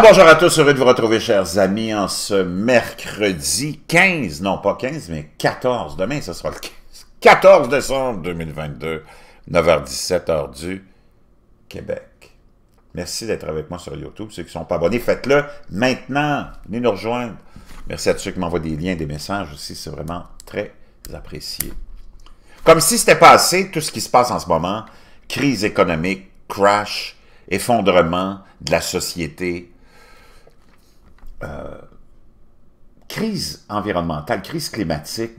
bonjour à tous, heureux de vous retrouver, chers amis, en ce mercredi 15, non pas 15, mais 14, demain ce sera le 15, 14 décembre 2022, 9h17, heure du Québec. Merci d'être avec moi sur YouTube. Ceux qui ne sont pas abonnés, faites-le maintenant. Venez nous rejoindre. Merci à tous ceux qui m'envoient des liens, des messages aussi. C'est vraiment très apprécié. Comme si c'était assez, tout ce qui se passe en ce moment, crise économique, crash, effondrement de la société, euh, crise environnementale, crise climatique,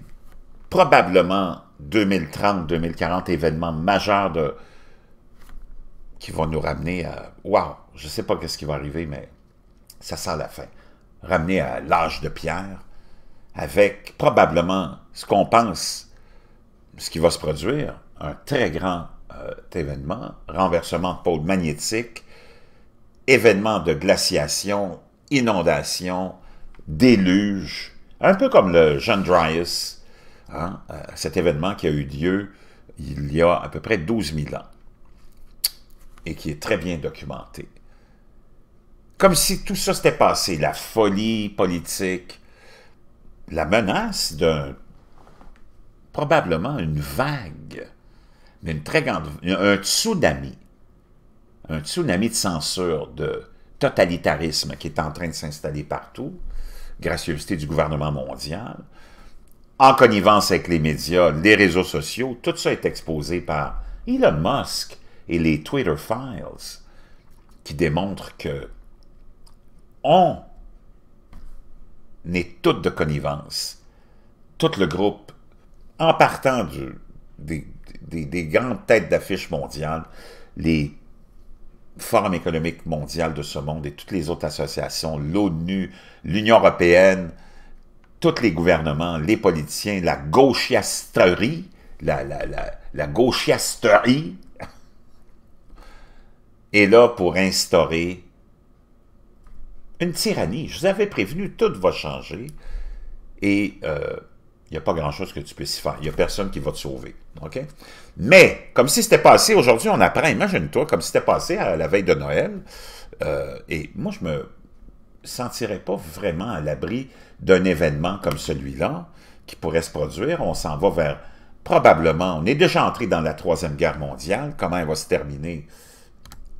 probablement 2030-2040, événements majeur de, qui vont nous ramener à... waouh, je ne sais pas ce qui va arriver, mais ça sent la fin. Ramener à l'âge de pierre, avec probablement ce qu'on pense, ce qui va se produire, un très grand euh, événement, renversement de pôles magnétique, événement de glaciation inondations, déluge, un peu comme le jeune Dryas, hein, euh, cet événement qui a eu lieu il y a à peu près 12 000 ans et qui est très bien documenté. Comme si tout ça s'était passé, la folie politique, la menace d'un probablement une vague, mais une très grande, un tsunami, un tsunami de censure, de totalitarisme qui est en train de s'installer partout, gracieuseté du gouvernement mondial, en connivence avec les médias, les réseaux sociaux, tout ça est exposé par Elon Musk et les Twitter Files qui démontrent que on n'est toutes de connivence. Tout le groupe, en partant du, des, des grandes têtes d'affiche mondiales, les forme économique mondial de ce monde et toutes les autres associations, l'ONU, l'Union européenne, tous les gouvernements, les politiciens, la gauchiasterie, la, la, la, gauchiasterie est là pour instaurer une tyrannie. Je vous avais prévenu, tout va changer. Et euh, il n'y a pas grand-chose que tu puisses y faire. Il n'y a personne qui va te sauver. OK? Mais, comme si c'était passé, aujourd'hui, on apprend, imagine-toi, comme si c'était passé à la veille de Noël, euh, et moi, je me sentirais pas vraiment à l'abri d'un événement comme celui-là qui pourrait se produire. On s'en va vers, probablement, on est déjà entré dans la Troisième Guerre mondiale. Comment elle va se terminer?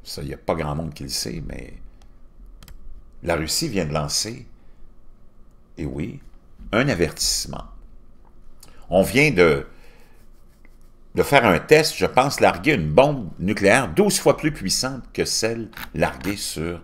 Ça, il n'y a pas grand monde qui le sait, mais la Russie vient de lancer, et oui, un avertissement on vient de, de faire un test, je pense, larguer une bombe nucléaire 12 fois plus puissante que celle larguée sur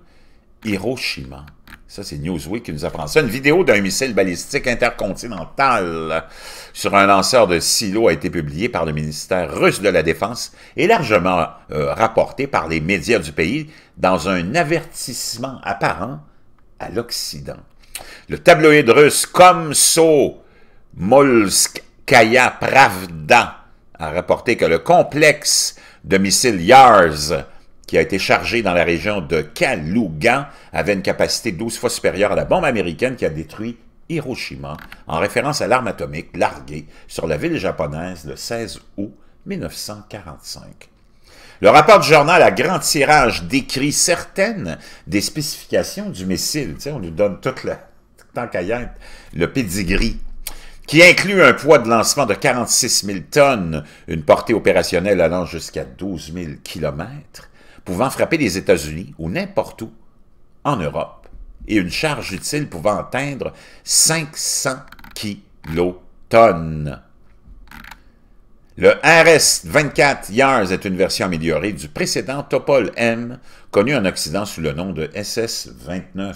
Hiroshima. Ça, c'est Newsweek qui nous apprend ça. Une vidéo d'un missile balistique intercontinental sur un lanceur de silo a été publiée par le ministère russe de la Défense et largement rapporté euh, rapportée par les médias du pays dans un avertissement apparent à l'Occident. Le tabloïd russe Komsomolsk Kaya Pravda a rapporté que le complexe de missiles YARS qui a été chargé dans la région de Kalougan, avait une capacité 12 fois supérieure à la bombe américaine qui a détruit Hiroshima en référence à l'arme atomique larguée sur la ville japonaise le 16 août 1945. Le rapport du journal à grand tirage décrit certaines des spécifications du missile. on lui donne tout le tant qu'à le pedigree qui inclut un poids de lancement de 46 000 tonnes, une portée opérationnelle allant jusqu'à 12 000 km, pouvant frapper les États-Unis ou n'importe où en Europe, et une charge utile pouvant atteindre 500 kilotonnes. Le RS-24 Yars est une version améliorée du précédent Topol M, connu en Occident sous le nom de SS-29.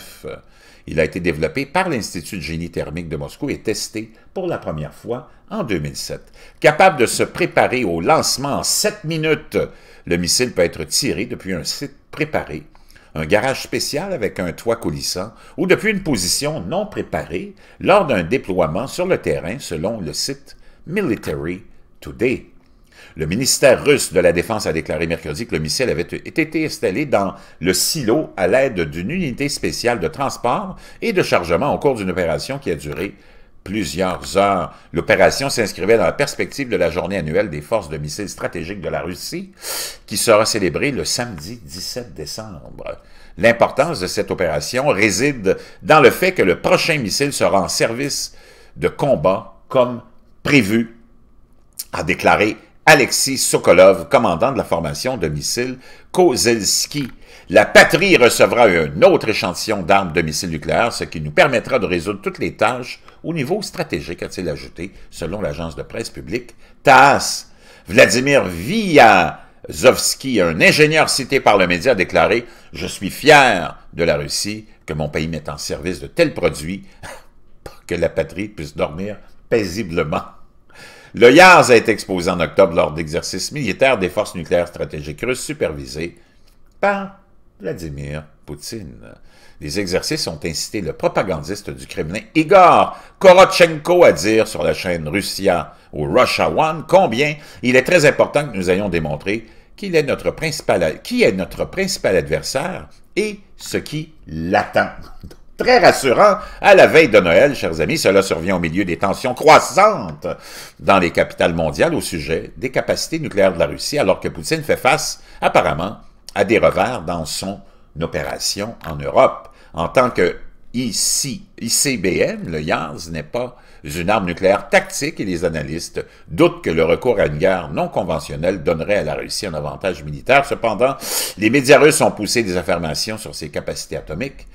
Il a été développé par l'Institut de génie thermique de Moscou et testé pour la première fois en 2007. Capable de se préparer au lancement en 7 minutes, le missile peut être tiré depuis un site préparé, un garage spécial avec un toit coulissant ou depuis une position non préparée lors d'un déploiement sur le terrain selon le site Military Today. Le ministère russe de la Défense a déclaré mercredi que le missile avait été installé dans le silo à l'aide d'une unité spéciale de transport et de chargement au cours d'une opération qui a duré plusieurs heures. L'opération s'inscrivait dans la perspective de la journée annuelle des forces de missiles stratégiques de la Russie, qui sera célébrée le samedi 17 décembre. L'importance de cette opération réside dans le fait que le prochain missile sera en service de combat comme prévu, a déclaré Alexis Sokolov, commandant de la formation de missiles Kozelski. La patrie recevra un autre échantillon d'armes de missiles nucléaires, ce qui nous permettra de résoudre toutes les tâches au niveau stratégique, a-t-il ajouté, selon l'agence de presse publique TASS. Vladimir Vyazovsky, un ingénieur cité par le média, a déclaré « Je suis fier de la Russie que mon pays mette en service de tels produits pour que la patrie puisse dormir paisiblement. » Le Yaz a été exposé en octobre lors d'exercices militaires des forces nucléaires stratégiques russes supervisées par Vladimir Poutine. Les exercices ont incité le propagandiste du Kremlin Igor Korotchenko à dire sur la chaîne Russia ou Russia One combien il est très important que nous ayons démontré principal, qui est notre principal adversaire et ce qui l'attend très rassurant à la veille de Noël, chers amis. Cela survient au milieu des tensions croissantes dans les capitales mondiales au sujet des capacités nucléaires de la Russie, alors que Poutine fait face, apparemment, à des revers dans son opération en Europe. En tant que ICBM, le IARS n'est pas une arme nucléaire tactique et les analystes doutent que le recours à une guerre non conventionnelle donnerait à la Russie un avantage militaire. Cependant, les médias russes ont poussé des affirmations sur ses capacités atomiques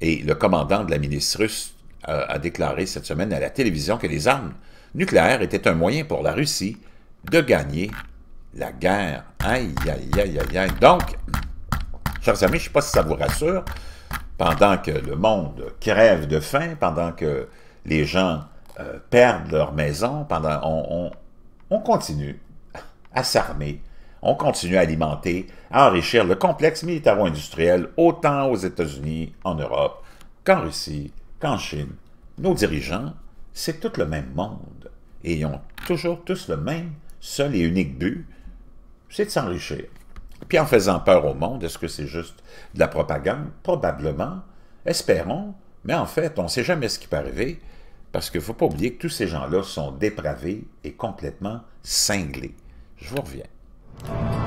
et le commandant de la ministre russe a, déclaré cette semaine à la télévision que les armes nucléaires étaient un moyen pour la Russie de gagner la guerre. Aïe, aïe, aïe, aïe, aïe. Donc, chers amis, je ne sais pas si ça vous rassure, pendant que le monde crève de faim, pendant que les gens euh, perdent leur maison, pendant on continue à s'armer on continue à alimenter, à enrichir le complexe militaro-industriel autant aux États-Unis, en Europe, qu'en Russie, qu'en Chine. Nos dirigeants, c'est tout le même monde et ils ont toujours tous le même seul et unique but, c'est de s'enrichir. Puis en faisant peur au monde, est-ce que c'est juste de la propagande? Probablement. Espérons. Mais en fait, on ne sait jamais ce qui peut arriver parce qu'il ne faut pas oublier que tous ces gens-là sont dépravés et complètement cinglés. Je vous reviens. Thank you.